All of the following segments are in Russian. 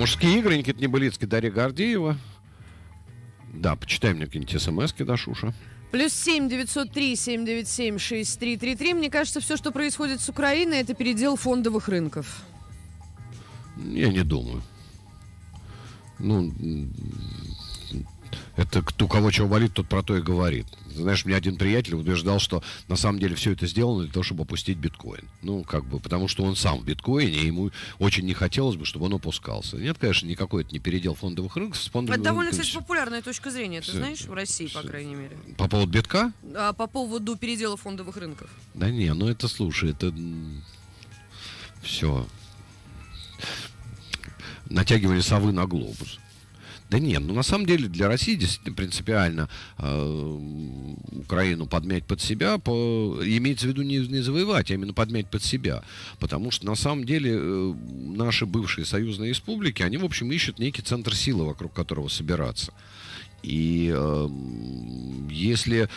мужские игры, Никита Небылицкий, Дарья Гордеева. Да, почитай мне какие-нибудь смс-ки, да, Шуша. Плюс семь девятьсот три семь девять семь шесть три три три. Мне кажется, все, что происходит с Украиной, это передел фондовых рынков. Я не думаю. Ну, это кто, у кого чего болит, тот про то и говорит. Знаешь, мне один приятель убеждал, что на самом деле все это сделано для того, чтобы опустить биткоин. Ну, как бы, потому что он сам в биткоине, и ему очень не хотелось бы, чтобы он опускался. Нет, конечно, никакой это не передел фондовых рынков. Фондовых это довольно, рынков... кстати, популярная точка зрения, все, знаешь, в России, все. по крайней мере. По поводу битка? А, по поводу передела фондовых рынков. Да не, ну это, слушай, это... Все. Натягивали совы на глобус. Да нет, ну на самом деле для России действительно принципиально э, Украину подмять под себя, по, имеется в виду не, не завоевать, а именно подмять под себя. Потому что на самом деле э, наши бывшие союзные республики, они, в общем, ищут некий центр силы, вокруг которого собираться. И э, если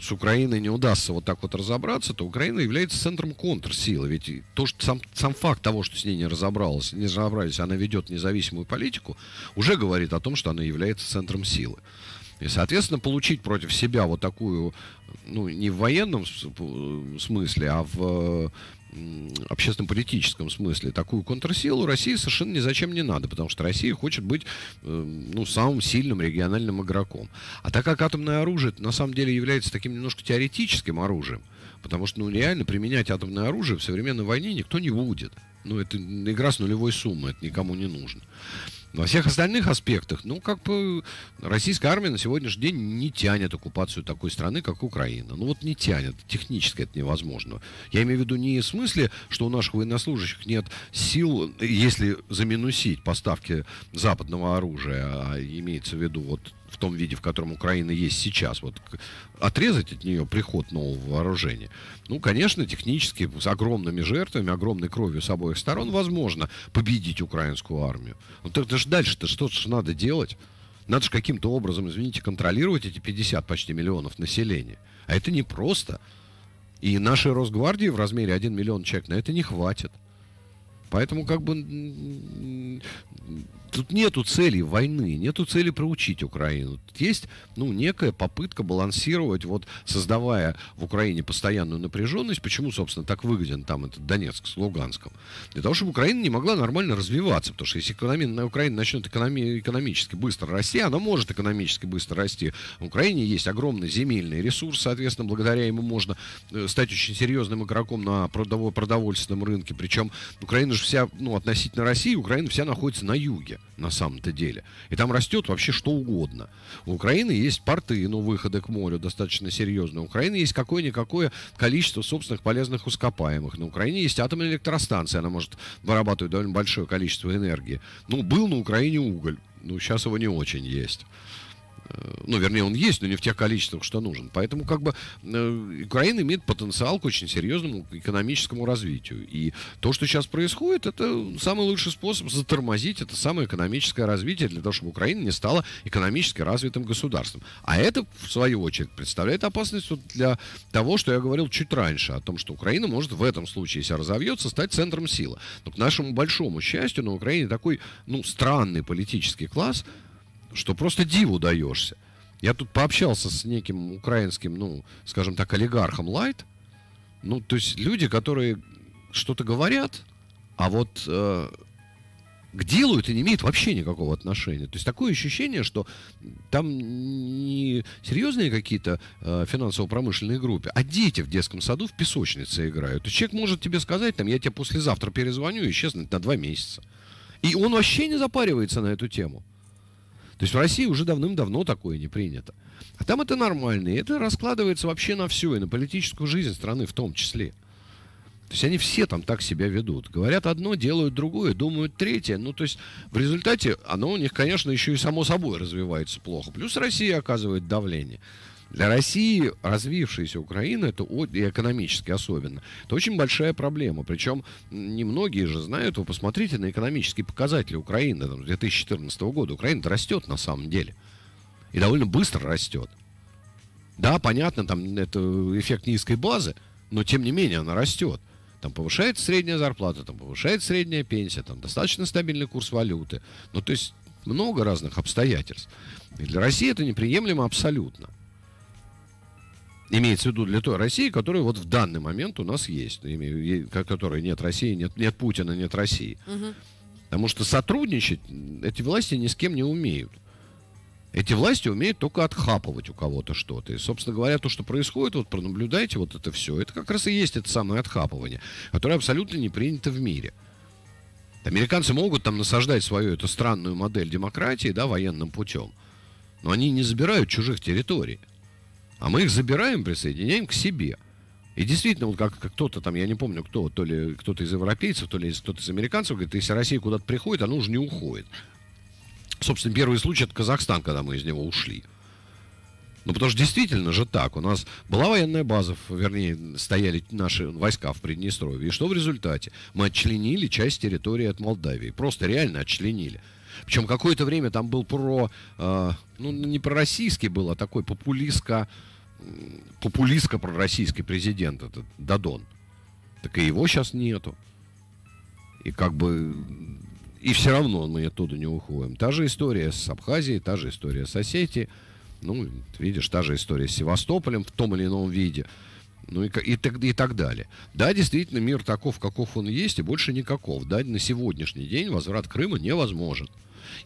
с Украиной не удастся вот так вот разобраться, то Украина является центром контрсилы. Ведь то, что сам, сам факт того, что с ней не разобралась, не разобрались, она ведет независимую политику, уже говорит о том, что она является центром силы. И, соответственно, получить против себя вот такую, ну, не в военном э, смысле, а в общественно-политическом смысле такую контрсилу России совершенно ни зачем не надо, потому что Россия хочет быть эм, ну, самым сильным региональным игроком. А так как атомное оружие на самом деле является таким немножко теоретическим оружием, потому что ну, реально применять атомное оружие в современной войне никто не будет. Ну, это игра с нулевой суммой, это никому не нужно. Во всех остальных аспектах, ну, как бы российская армия на сегодняшний день не тянет оккупацию такой страны, как Украина. Ну, вот не тянет. Технически это невозможно. Я имею в виду не в смысле, что у наших военнослужащих нет сил, если заминусить поставки западного оружия, а имеется в виду вот в том виде, в котором Украина есть сейчас, вот отрезать от нее приход нового вооружения, ну, конечно, технически с огромными жертвами, огромной кровью с обоих сторон возможно победить украинскую армию. Но ну, тогда же дальше-то что же надо делать? Надо же каким-то образом, извините, контролировать эти 50 почти миллионов населения. А это непросто. И нашей Росгвардии в размере 1 миллион человек на это не хватит. Поэтому как бы тут нету цели войны, нету цели проучить Украину. Тут есть, ну, некая попытка балансировать, вот, создавая в Украине постоянную напряженность, почему, собственно, так выгоден там этот Донецк с Луганском, для того, чтобы Украина не могла нормально развиваться, потому что если экономи- Украина начнет экономи- экономически быстро расти, она может экономически быстро расти. В Украине есть огромный земельный ресурс, соответственно, благодаря ему можно э, стать очень серьезным игроком на продовольственном рынке, причем Украина же вся, ну, относительно России, Украина вся находится на юге на самом-то деле. И там растет вообще что угодно. У Украины есть порты, но ну, выходы к морю достаточно серьезные. У Украины есть какое-никакое количество собственных полезных ископаемых. На Украине есть атомная электростанция, она может вырабатывать довольно большое количество энергии. Ну, был на Украине уголь, но ну, сейчас его не очень есть ну, вернее, он есть, но не в тех количествах, что нужен. Поэтому, как бы, э, Украина имеет потенциал к очень серьезному экономическому развитию. И то, что сейчас происходит, это самый лучший способ затормозить это самое экономическое развитие для того, чтобы Украина не стала экономически развитым государством. А это, в свою очередь, представляет опасность для того, что я говорил чуть раньше, о том, что Украина может в этом случае, если разовьется, стать центром силы. Но, к нашему большому счастью, на Украине такой, ну, странный политический класс, что просто диву даешься. Я тут пообщался с неким украинским, ну, скажем так, олигархом Лайт. Ну, то есть люди, которые что-то говорят, а вот э, к делу это не имеет вообще никакого отношения. То есть такое ощущение, что там не серьезные какие-то э, финансово-промышленные группы, а дети в детском саду в песочнице играют. И человек может тебе сказать, там, я тебе послезавтра перезвоню и исчезнуть на два месяца. И он вообще не запаривается на эту тему. То есть в России уже давным-давно такое не принято. А там это нормально, и это раскладывается вообще на все и на политическую жизнь страны в том числе. То есть они все там так себя ведут. Говорят одно, делают другое, думают третье. Ну, то есть в результате оно у них, конечно, еще и само собой развивается плохо. Плюс Россия оказывает давление. Для России развившаяся Украина, это и экономически особенно, это очень большая проблема. Причем немногие же знают, вы посмотрите на экономические показатели Украины там, 2014 года. Украина растет на самом деле. И довольно быстро растет. Да, понятно, там это эффект низкой базы, но тем не менее она растет. Там повышается средняя зарплата, там повышается средняя пенсия, там достаточно стабильный курс валюты. Ну, то есть много разных обстоятельств. И для России это неприемлемо абсолютно имеется в виду для той России, которая вот в данный момент у нас есть, которой нет России, нет, нет Путина, нет России. Угу. Потому что сотрудничать эти власти ни с кем не умеют. Эти власти умеют только отхапывать у кого-то что-то. И, собственно говоря, то, что происходит, вот пронаблюдайте вот это все, это как раз и есть это самое отхапывание, которое абсолютно не принято в мире. Американцы могут там насаждать свою эту странную модель демократии, да, военным путем. Но они не забирают чужих территорий. А мы их забираем, присоединяем к себе. И действительно, вот как, как кто-то там, я не помню кто, то ли кто-то из европейцев, то ли кто-то из американцев, говорит, если Россия куда-то приходит, она уже не уходит. Собственно, первый случай это Казахстан, когда мы из него ушли. Ну, потому что действительно же так. У нас была военная база, вернее, стояли наши войска в Приднестровье. И что в результате? Мы отчленили часть территории от Молдавии. Просто реально отчленили. Причем какое-то время там был про... Э, ну, не про российский был, а такой популистско популистка про российский президент, этот Дадон. Так и его сейчас нету. И как бы... И все равно мы оттуда не уходим. Та же история с Абхазией, та же история с Осетией. Ну, видишь, та же история с Севастополем в том или ином виде ну и, и, и так далее. Да, действительно, мир таков, каков он есть, и больше никаков. Да, на сегодняшний день возврат Крыма невозможен.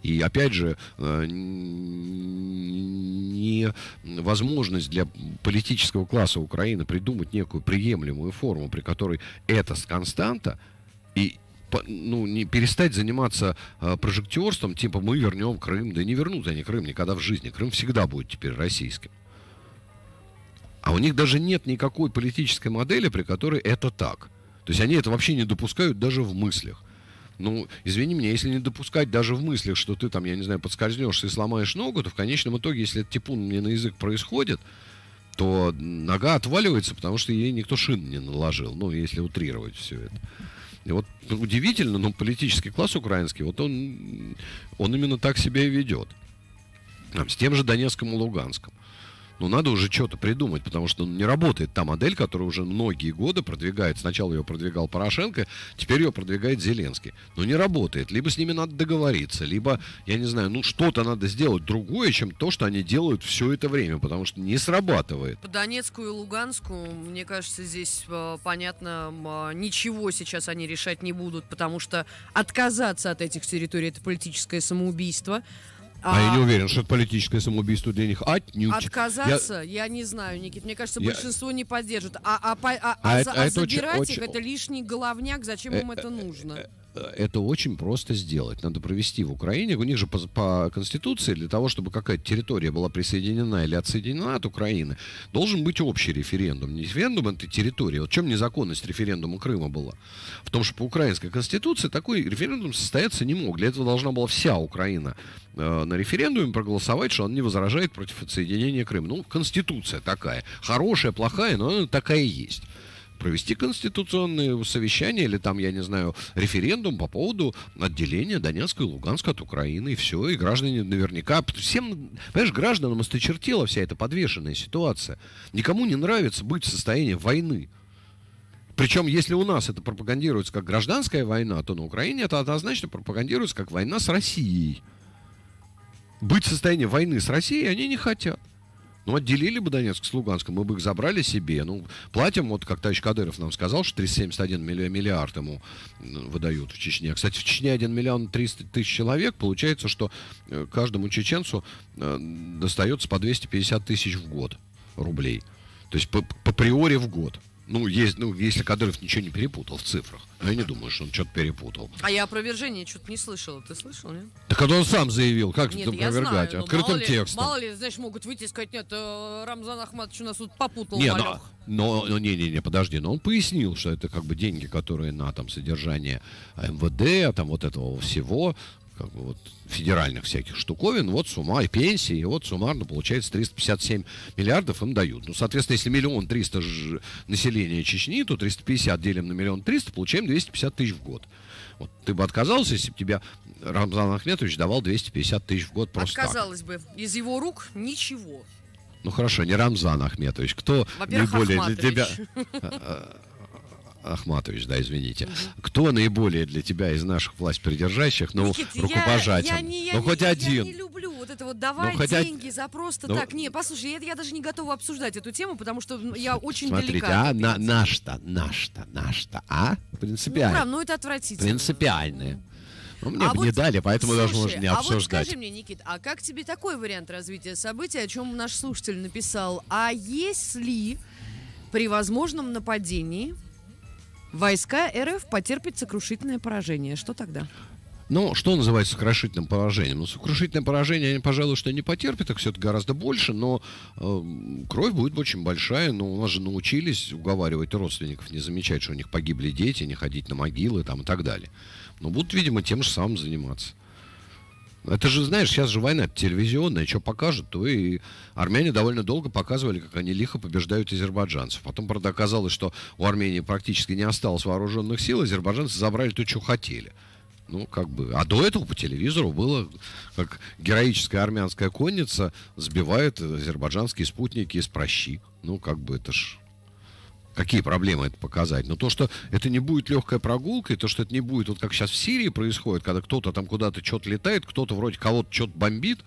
И опять же, э, невозможность для политического класса Украины придумать некую приемлемую форму, при которой это с константа, и ну, не перестать заниматься э, прожектерством, типа мы вернем Крым, да не вернут они Крым никогда в жизни. Крым всегда будет теперь российским. А у них даже нет никакой политической модели, при которой это так. То есть они это вообще не допускают даже в мыслях. Ну, извини меня, если не допускать даже в мыслях, что ты там, я не знаю, подскользнешься и сломаешь ногу, то в конечном итоге, если этот типун мне на язык происходит, то нога отваливается, потому что ей никто шин не наложил, ну, если утрировать все это. И вот удивительно, но ну, политический класс украинский, вот он, он именно так себя и ведет. с тем же Донецком и Луганском ну, надо уже что-то придумать, потому что ну, не работает та модель, которая уже многие годы продвигает. Сначала ее продвигал Порошенко, теперь ее продвигает Зеленский. Но ну, не работает. Либо с ними надо договориться, либо, я не знаю, ну, что-то надо сделать другое, чем то, что они делают все это время, потому что не срабатывает. По Донецку и Луганску, мне кажется, здесь э, понятно, а, ничего сейчас они решать не будут, потому что отказаться от этих территорий – это политическое самоубийство. А, а я не уверен, что это политическое самоубийство для них. Отнюдь. Отказаться, я, я не знаю, Никит. Мне кажется, я... большинство не поддержит. А, а, а, а, а, это, а, а забирать очень, их очень... это лишний головняк. Зачем им это нужно? это очень просто сделать. Надо провести в Украине. У них же по, по Конституции для того, чтобы какая-то территория была присоединена или отсоединена от Украины, должен быть общий референдум. Не референдум этой территории. Вот в чем незаконность референдума Крыма была? В том, что по украинской Конституции такой референдум состояться не мог. Для этого должна была вся Украина э, на референдуме проголосовать, что он не возражает против отсоединения Крыма. Ну, Конституция такая. Хорошая, плохая, но она такая и есть провести конституционное совещание или там, я не знаю, референдум по поводу отделения Донецка и Луганска от Украины, и все, и граждане наверняка, всем, понимаешь, гражданам осточертела вся эта подвешенная ситуация. Никому не нравится быть в состоянии войны. Причем, если у нас это пропагандируется как гражданская война, то на Украине это однозначно пропагандируется как война с Россией. Быть в состоянии войны с Россией они не хотят. Ну, отделили бы Донецк с Луганском, мы бы их забрали себе. Ну, платим, вот как товарищ Кадыров нам сказал, что 371 миллиард ему выдают в Чечне. Кстати, в Чечне 1 миллион 300 тысяч человек. Получается, что э, каждому чеченцу э, достается по 250 тысяч в год рублей. То есть по, по приоре в год. Ну, есть, ну, если Кадыров ничего не перепутал в цифрах. Но ну, я не думаю, что он что-то перепутал. А я опровержение что-то не слышала. Ты слышал, нет? Так он сам заявил. Как нет, это опровергать? Знаю, Открытым мало ли, Мало ли, знаешь, могут выйти и сказать, нет, э, Рамзан Ахматович у нас тут попутал. Нет, но, но, но, не, не, не, подожди. Но он пояснил, что это как бы деньги, которые на там содержание МВД, там вот этого всего, как бы вот федеральных всяких штуковин, вот сумма и пенсии, и вот суммарно получается 357 миллиардов им дают. Ну, соответственно, если миллион триста населения Чечни, то 350 делим на миллион триста, получаем 250 тысяч в год. Вот ты бы отказался, если бы тебя Рамзан Ахметович давал 250 тысяч в год просто Отказалось так. бы. Из его рук ничего. Ну хорошо, не Рамзан Ахметович. Кто наиболее Ахматович. для тебя... А, а, Ахматович, да, извините. Угу. Кто наиболее для тебя из наших власть придержащих, ну, Никит, рукопожатием? ну, хоть я один. Я не люблю вот это вот давай ну, хотя... деньги за просто ну, так. Не, послушай, я, я даже не готова обсуждать эту тему, потому что я очень смотрите, далека. а, на, наш-то, наш-то, наш-то, а? Принципиально. Ну, прав, ну это отвратительно. Принципиальные. Ну, мне а бы вот, не дали, поэтому слушай, даже можно не обсуждать. А вот скажи мне, Никит, а как тебе такой вариант развития событий, о чем наш слушатель написал? А если при возможном нападении Войска РФ потерпят сокрушительное поражение. Что тогда? Ну, что называется сокрушительным поражением? Ну, сокрушительное поражение они, пожалуй, что не потерпят, их все-таки гораздо больше, но э, кровь будет очень большая, но ну, у нас же научились уговаривать родственников не замечать, что у них погибли дети, не ходить на могилы там и так далее. Но будут, видимо, тем же самым заниматься. Это же, знаешь, сейчас же война телевизионная, что покажут, то и армяне довольно долго показывали, как они лихо побеждают азербайджанцев. Потом, правда, оказалось, что у Армении практически не осталось вооруженных сил, азербайджанцы забрали то, что хотели. Ну, как бы. А до этого по телевизору было, как героическая армянская конница сбивает азербайджанские спутники из прощи. Ну, как бы это ж какие проблемы это показать. Но то, что это не будет легкая прогулка, и то, что это не будет, вот как сейчас в Сирии происходит, когда кто-то там куда-то что-то летает, кто-то вроде кого-то что-то бомбит,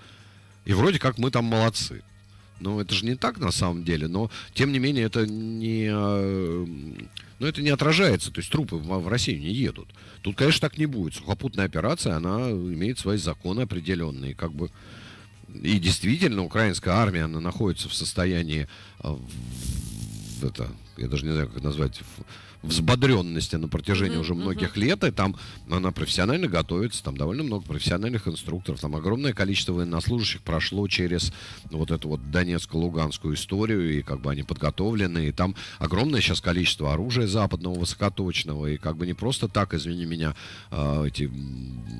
и вроде как мы там молодцы. Но это же не так на самом деле, но тем не менее это не, э, ну, это не отражается. То есть трупы в, в Россию не едут. Тут, конечно, так не будет. Сухопутная операция, она имеет свои законы определенные, как бы. И действительно, украинская армия, она находится в состоянии э, это, я даже не знаю, как назвать, взбодренности на протяжении mm-hmm. уже многих mm-hmm. лет. И там она профессионально готовится, там довольно много профессиональных инструкторов. Там огромное количество военнослужащих прошло через вот эту вот Донецко-Луганскую историю, и как бы они подготовлены. И там огромное сейчас количество оружия западного, высокоточного. И как бы не просто так, извини меня, а, эти,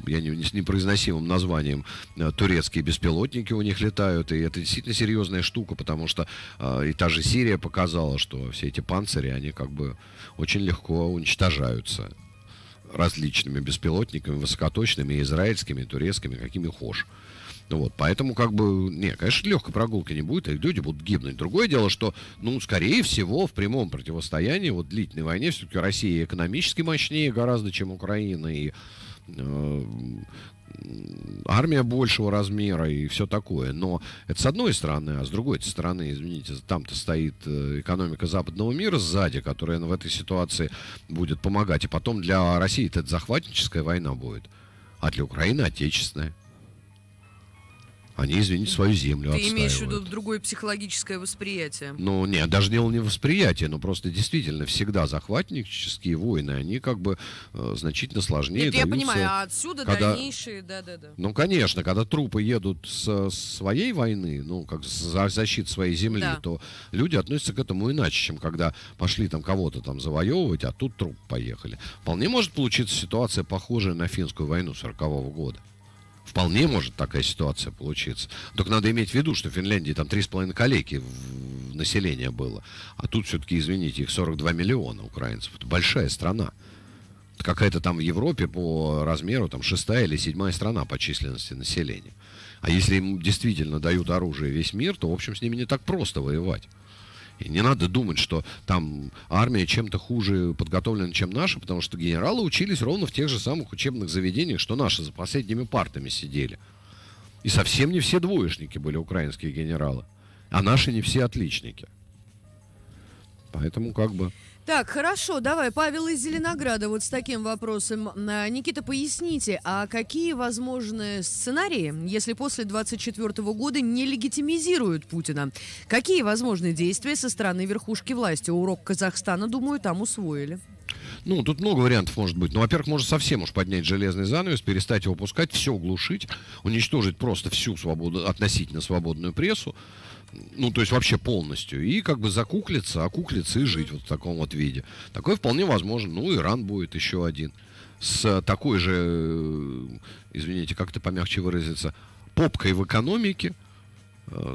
я не, с непроизносимым названием, а, турецкие беспилотники у них летают. И это действительно серьезная штука, потому что а, и та же Сирия показала, что все эти панцире, они как бы очень легко уничтожаются различными беспилотниками, высокоточными, израильскими, турецкими, какими хошь. Ну вот, поэтому как бы, не, конечно, легкой прогулки не будет, а и люди будут гибнуть. Другое дело, что, ну, скорее всего, в прямом противостоянии, вот длительной войне, все-таки Россия экономически мощнее гораздо, чем Украина, и Э, армия большего размера и все такое. Но это с одной стороны, а с другой стороны, извините, там-то стоит э, экономика западного мира сзади, которая в этой ситуации будет помогать. И потом для России это захватническая война будет, а для Украины отечественная они, извините, свою землю Ты отстаивают. имеешь в виду другое психологическое восприятие? Ну, нет, даже дело не восприятие, но просто действительно всегда захватнические войны, они как бы э, значительно сложнее Нет, даются, я понимаю, а отсюда когда... дальнейшие, да-да-да. Ну, конечно, когда трупы едут с своей войны, ну, как за защит своей земли, да. то люди относятся к этому иначе, чем когда пошли там кого-то там завоевывать, а тут трупы поехали. Вполне может получиться ситуация, похожая на финскую войну 40-го года. Вполне может такая ситуация получиться. Только надо иметь в виду, что в Финляндии там 3,5 калеки населения было. А тут все-таки, извините, их 42 миллиона украинцев. Это большая страна. Какая-то там в Европе по размеру там шестая или седьмая страна по численности населения. А если им действительно дают оружие весь мир, то, в общем, с ними не так просто воевать. И не надо думать, что там армия чем-то хуже подготовлена, чем наша, потому что генералы учились ровно в тех же самых учебных заведениях, что наши за последними партами сидели. И совсем не все двоечники были украинские генералы, а наши не все отличники. Поэтому как бы... Так, хорошо, давай, Павел из Зеленограда вот с таким вопросом. Э, Никита, поясните, а какие возможные сценарии, если после 24 года не легитимизируют Путина? Какие возможные действия со стороны верхушки власти? Урок Казахстана, думаю, там усвоили. Ну, тут много вариантов может быть. Ну, во-первых, можно совсем уж поднять железный занавес, перестать его пускать, все глушить, уничтожить просто всю свободу, относительно свободную прессу ну, то есть вообще полностью, и как бы закуклиться, окуклиться и жить вот в таком вот виде. Такое вполне возможно. Ну, Иран будет еще один. С э, такой же, э, извините, как-то помягче выразиться, попкой в экономике,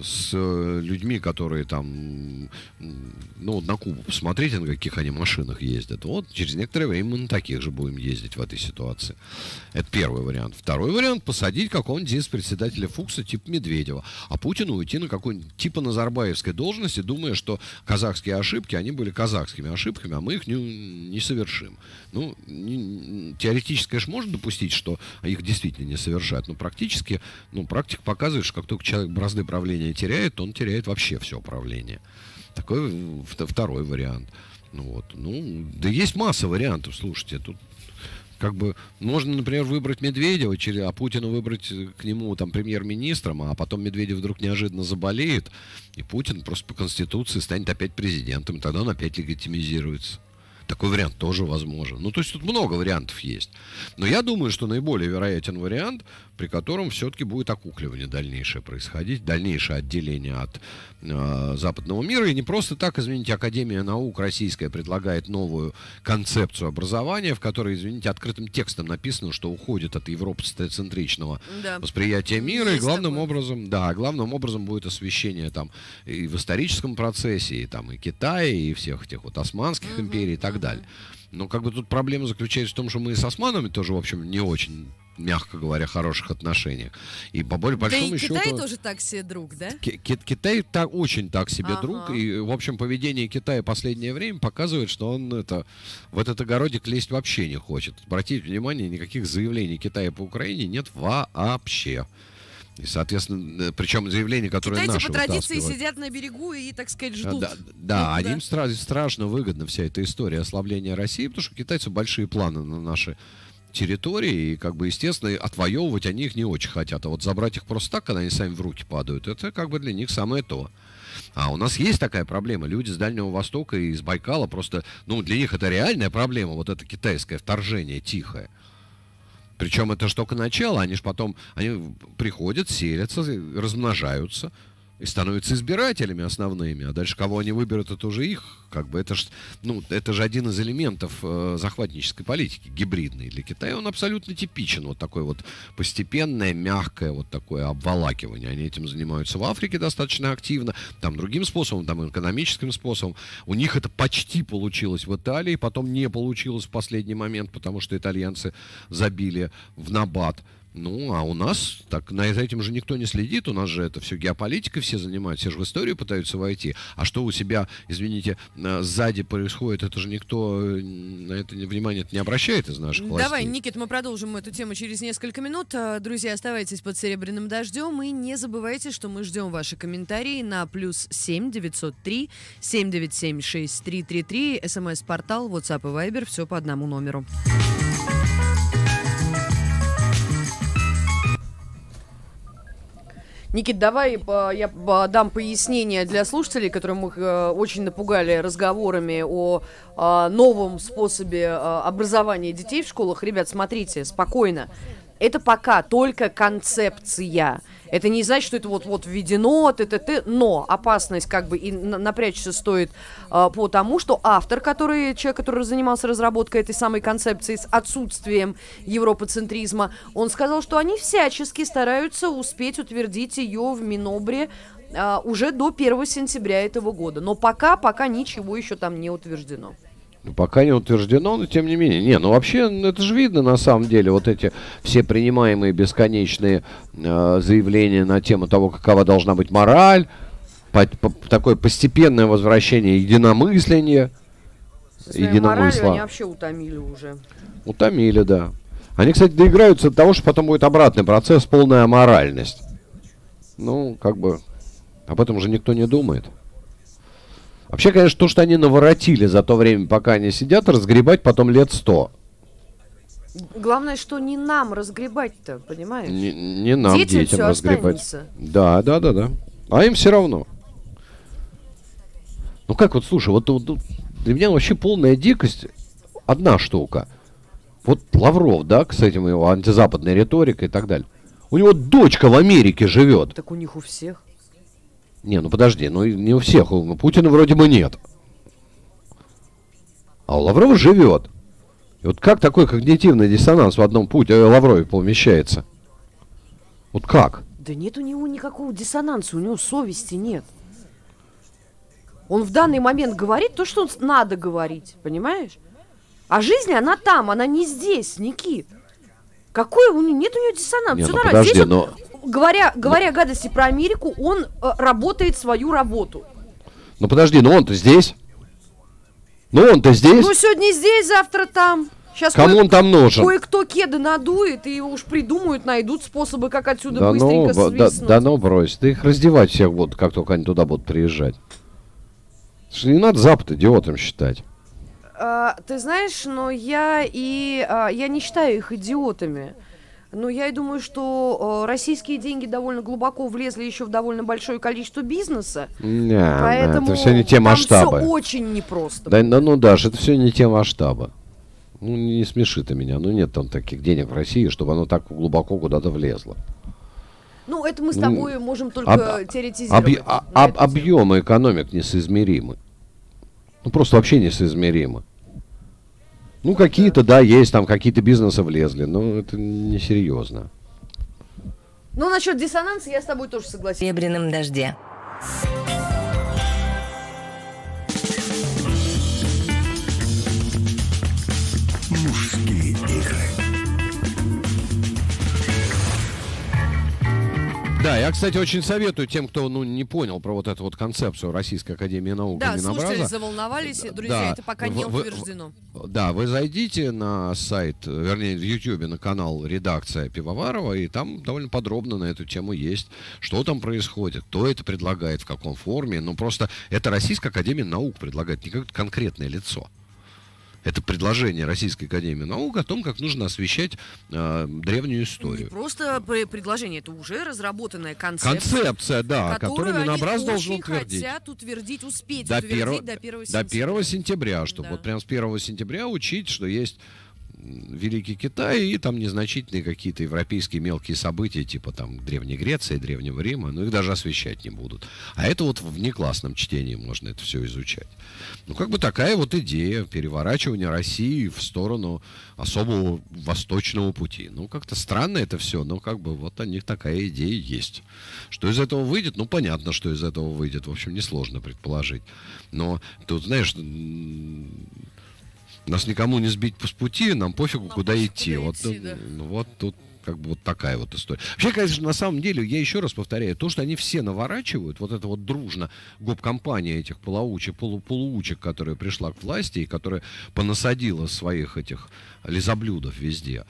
с э, людьми, которые там, ну, на Кубу посмотрите, на каких они машинах ездят. Вот через некоторое время мы на таких же будем ездить в этой ситуации. Это первый вариант. Второй вариант — посадить какого-нибудь из председателя Фукса типа Медведева, а Путину уйти на какой-нибудь типа Назарбаевской должности, думая, что казахские ошибки, они были казахскими ошибками, а мы их не, не совершим. Ну, не, теоретически, конечно, можно допустить, что их действительно не совершают, но практически, ну, практика показывает, что как только человек бразды правления управление теряет, он теряет вообще все управление. Такой э, второй вариант. Ну вот, ну, да есть масса вариантов, слушайте, тут как бы можно, например, выбрать Медведева, а Путина выбрать э, к нему там премьер-министром, а потом Медведев вдруг неожиданно заболеет, и Путин просто по Конституции станет опять президентом, и тогда он опять легитимизируется. Такой вариант тоже возможен. Ну, то есть тут много вариантов есть. Но я думаю, что наиболее вероятен вариант, при котором все-таки будет окукливание дальнейшее происходить, дальнейшее отделение от э, западного мира. И не просто так, извините, Академия наук российская предлагает новую концепцию образования, в которой, извините, открытым текстом написано, что уходит от европоцентричного да. восприятия мира. Есть и главным такое. образом, да, главным образом будет освещение там и в историческом процессе, и там и Китая, и всех этих вот османских угу. империй и так так далее. Но как бы тут проблема заключается в том, что мы с османами тоже, в общем, не очень мягко говоря, хороших отношениях. И по более большому да и счету... Китай тоже так себе друг, да? К- Китай так, очень так себе ага. друг. И, в общем, поведение Китая последнее время показывает, что он это, в этот огородик лезть вообще не хочет. Обратите внимание, никаких заявлений Китая по Украине нет вообще. И, соответственно, э, причем заявление, которое Китайцы наши по традиции сидят на берегу и, так сказать, ждут. Да, да, да. им страшно, страшно выгодна вся эта история ослабления России, потому что китайцы большие планы на наши территории, и, как бы, естественно, отвоевывать они их не очень хотят. А вот забрать их просто так, когда они сами в руки падают, это как бы для них самое то. А у нас есть такая проблема. Люди с Дальнего Востока и из Байкала просто, ну, для них это реальная проблема, вот это китайское вторжение тихое. Причем это же только начало, они же потом они приходят, селятся, размножаются, и становятся избирателями основными. А дальше кого они выберут, это уже их. Как бы это же, ну, это же один из элементов э, захватнической политики, гибридной. Для Китая он абсолютно типичен. Вот такое вот постепенное, мягкое вот такое обволакивание. Они этим занимаются в Африке достаточно активно. Там другим способом, там экономическим способом. У них это почти получилось в Италии, потом не получилось в последний момент, потому что итальянцы забили в набат ну, а у нас, так, на, за этим же никто не следит, у нас же это все геополитика все занимают, все же в историю пытаются войти. А что у себя, извините, э, сзади происходит, это же никто на это внимание не обращает из наших властей. Давай, Никит, мы продолжим эту тему через несколько минут. Э, друзья, оставайтесь под серебряным дождем и не забывайте, что мы ждем ваши комментарии на плюс 7 903 797 6333, смс-портал, WhatsApp и Viber, все по одному номеру. Никит, давай э, я дам пояснение для слушателей, которым мы э, очень напугали разговорами о а, новом способе э, образования детей в школах. Ребят, смотрите, спокойно. Это пока только концепция. Это не значит, что это вот-вот введено, т -т -т, но опасность как бы и напрячься стоит э, тому, что автор, который, человек, который занимался разработкой этой самой концепции с отсутствием европоцентризма, он сказал, что они всячески стараются успеть утвердить ее в Минобре э, уже до 1 сентября этого года. Но пока, пока ничего еще там не утверждено. Ну, пока не утверждено, но тем не менее. Не, ну вообще, ну, это же видно на самом деле, вот эти все принимаемые бесконечные э, заявления на тему того, какова должна быть мораль, по, по, такое постепенное возвращение единомыслия. единомысла. Они вообще утомили уже. Утомили, да. Они, кстати, доиграются до того, что потом будет обратный процесс, полная моральность. Ну, как бы, об этом же никто не думает. Вообще, конечно, то, что они наворотили за то время, пока они сидят, разгребать потом лет сто. Главное, что не нам разгребать-то, понимаешь? Не, не нам, детям, детям все разгребать. Останется. Да, да, да, да. А им все равно. Ну как вот, слушай, вот, вот для меня вообще полная дикость одна штука. Вот Лавров, да, кстати, этим его антизападной риторикой и так далее. У него дочка в Америке живет. Так у них у всех. Не, ну подожди, ну не у всех. У Путина вроде бы нет. А у Лаврова живет. И вот как такой когнитивный диссонанс в одном пути э, Лаврове помещается? Вот как? Да нет у него никакого диссонанса, у него совести нет. Он в данный момент говорит то, что надо говорить, понимаешь? А жизнь, она там, она не здесь, Никит. Какой у него, нет у него диссонанса. Не ну, подожди, здесь но... Он говоря, говоря ну, гадости про Америку, он э, работает свою работу. Ну подожди, ну он-то здесь. Ну он-то здесь. Ну сегодня здесь, завтра там. Сейчас Кому кое- он там нужен? Кое-кто кеды надует и уж придумают, найдут способы, как отсюда да ну, быстренько ну, свистнуть. Да, да ну брось, ты их раздевать всех будут, как только они туда будут приезжать. Что не надо Запад идиотом считать. А, ты знаешь, но я и а, я не считаю их идиотами. Но ну, я и думаю, что э, российские деньги довольно глубоко влезли еще в довольно большое количество бизнеса. Не, поэтому это все не те масштабы. все очень непросто. Да, ну, ну Даша, это все не те масштабы. Ну, не смеши ты меня. Ну, нет там таких денег в России, чтобы оно так глубоко куда-то влезло. Ну, это мы с ну, тобой ну, можем только об, теоретизировать. Объ, а, об, объемы экономик несоизмеримы. Ну, просто вообще несоизмеримы. Ну, какие-то, да, есть, там какие-то бизнесы влезли, но это несерьезно. Ну, насчет диссонанса я с тобой тоже согласен. В дожде. Да, я, кстати, очень советую тем, кто ну, не понял про вот эту вот концепцию Российской Академии Наук да, и Минобраза. слушатели заволновались, друзья, да, это пока не вы, утверждено. да, вы зайдите на сайт, вернее, в Ютьюбе на канал «Редакция Пивоварова», и там довольно подробно на эту тему есть, что там происходит, кто это предлагает, в каком форме. Ну, просто это Российская Академия Наук предлагает, не как конкретное лицо это предложение Российской Академии Наук о том, как нужно освещать э, древнюю историю. Не просто предложение, это уже разработанная концепция. Концепция, да, которую Минобраз должен утвердить. хотят утвердить, успеть до утвердить перво, до 1 сентября. До 1 сентября, чтобы да. вот прям с 1 сентября учить, что есть Великий Китай и там незначительные какие-то европейские мелкие события, типа там Древней Греции, Древнего Рима, но их даже освещать не будут. А это вот в внеклассном чтении можно это все изучать. Ну, как бы такая вот идея переворачивания России в сторону особого восточного пути. Ну, как-то странно это все, но как бы вот у них такая идея есть. Что из этого выйдет? Ну, понятно, что из этого выйдет. В общем, несложно предположить. Но тут, знаешь, нас никому не сбить с пути, нам пофигу, нам куда идти. Куда вот, идти да. Ну, вот тут как бы вот такая вот история. Вообще, конечно, на самом деле, я еще раз повторяю, то, что они все наворачивают, вот это вот дружно гоп-компания этих полоучек, полу, полуучек, которая пришла к власти и которая понасадила своих этих лизоблюдов везде,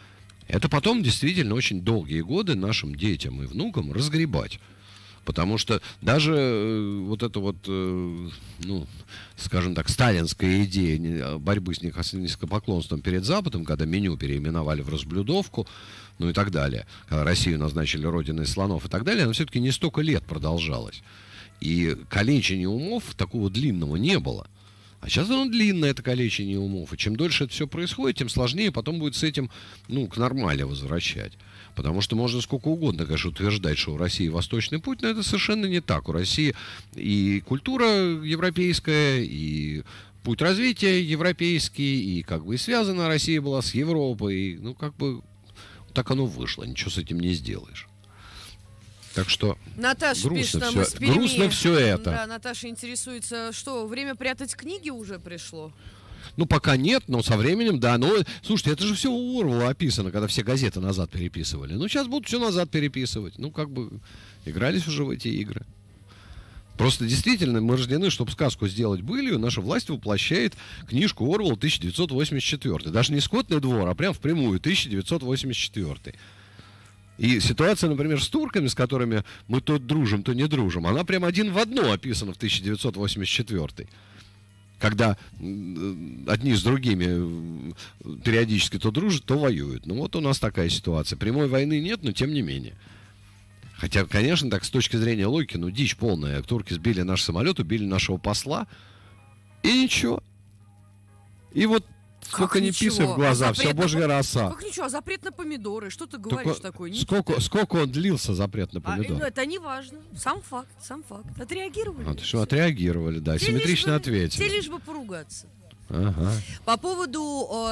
это потом действительно очень долгие годы нашим детям и внукам разгребать. Потому что даже э, вот эта вот, э, ну, скажем так, сталинская идея а, борьбы с низкопоклонством перед Западом, когда меню переименовали в разблюдовку, ну и так далее, когда Россию назначили родиной слонов и так далее, она все-таки не столько лет продолжалась. И калечения умов такого длинного не было. А сейчас оно длинное, это калечение умов. И чем дольше это все происходит, тем сложнее потом будет с этим, ну, к нормали возвращать. Потому что можно сколько угодно, конечно, утверждать, что у России восточный путь, но это совершенно не так. У России и культура европейская, и путь развития европейский, и как бы и связана Россия была с Европой. Ну, как бы так оно вышло, ничего с этим не сделаешь. Так что Наташа грустно, пишет, все, грустно все это. Да, Наташа интересуется, что время прятать книги уже пришло? Ну, пока нет, но со временем, да. Но, слушайте, это же все у Орвала описано, когда все газеты назад переписывали. Ну, сейчас будут все назад переписывать. Ну, как бы игрались уже в эти игры. Просто действительно мы рождены, чтобы сказку сделать былью. Наша власть воплощает книжку Орвелла 1984. Даже не «Скотный двор», а прям впрямую 1984. И ситуация, например, с турками, с которыми мы то дружим, то не дружим, она прям один в одно описана в 1984 когда одни с другими периодически то дружат, то воюют. Ну вот у нас такая ситуация. Прямой войны нет, но тем не менее. Хотя, конечно, так с точки зрения логики, ну дичь полная. Турки сбили наш самолет, убили нашего посла, и ничего. И вот Сколько не писай в а глаза, а запрет... вся божья роса. Как ничего, а запрет на помидоры, что ты говоришь Только... такое? Не... Сколько, сколько он длился, запрет на а, помидоры? А, ну, это не важно, сам факт, сам факт. Отреагировали. А, что отреагировали, да, симметрично бы, ответили. Те лишь бы поругаться. Ага. По поводу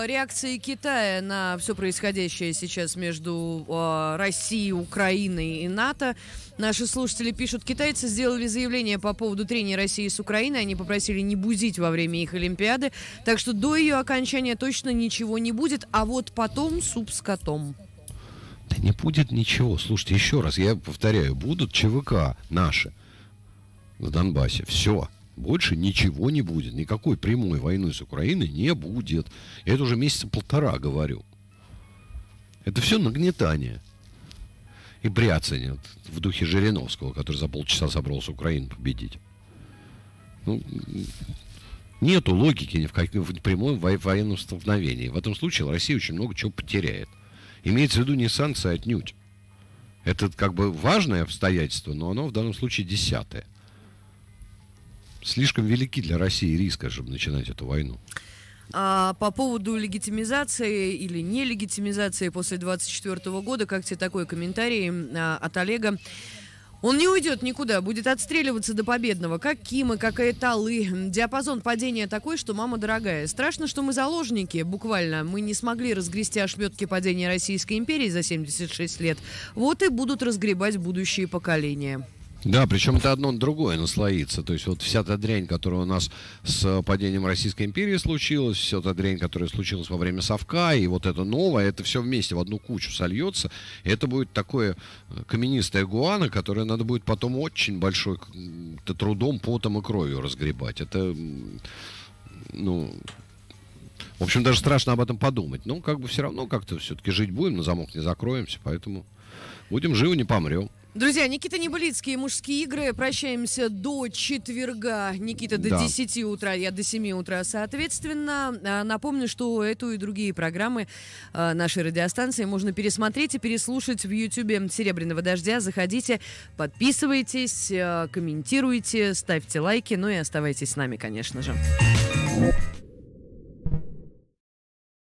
э, реакции Китая на все происходящее сейчас между э, Россией, Украиной и НАТО, наши слушатели пишут, китайцы сделали заявление по поводу трений России с Украиной, они попросили не бузить во время их Олимпиады, так что до ее окончания точно ничего не будет, а вот потом суп с котом. Да не будет ничего. Слушайте, еще раз, я повторяю, будут ЧВК наши в Донбассе. Все. Больше ничего не будет. Никакой прямой войны с Украиной не будет. Я это уже месяца полтора говорю. Это все нагнетание. И бряцание в духе Жириновского, который за полчаса собрался Украину победить. Ну, нету логики ни в каком в прямом военном столкновении. В этом случае Россия очень много чего потеряет. Имеется в виду не санкции а отнюдь. Это как бы важное обстоятельство, но оно в данном случае десятое слишком велики для России риска, чтобы начинать эту войну. А по поводу легитимизации или нелегитимизации после 24 года, как тебе такой комментарий а, от Олега? Он не уйдет никуда, будет отстреливаться до победного. Как Кимы, как Айталы. Диапазон падения такой, что мама дорогая. Страшно, что мы заложники, буквально. Мы не смогли разгрести ошметки падения Российской империи за 76 лет. Вот и будут разгребать будущие поколения. Да, причем это одно на другое наслоится. То есть вот вся та дрянь, которая у нас с падением Российской империи случилась, вся та дрянь, которая случилась во время Совка, и вот это новое, это все вместе в одну кучу сольется. И это будет такое э, каменистое гуано, которое надо будет потом очень большой трудом, потом и кровью разгребать. Это, ну, в общем, даже страшно об этом подумать. Но как бы все равно как-то все-таки жить будем, на замок не закроемся, поэтому будем живы, не помрем. Друзья, Никита Небылицкий, «Мужские игры». Прощаемся до четверга. Никита, до да. 10 утра, я до 7 утра, соответственно. А, напомню, что эту и другие программы а, нашей радиостанции можно пересмотреть и переслушать в Ютьюбе «Серебряного дождя». Заходите, подписывайтесь, а, комментируйте, ставьте лайки, ну и оставайтесь с нами, конечно же.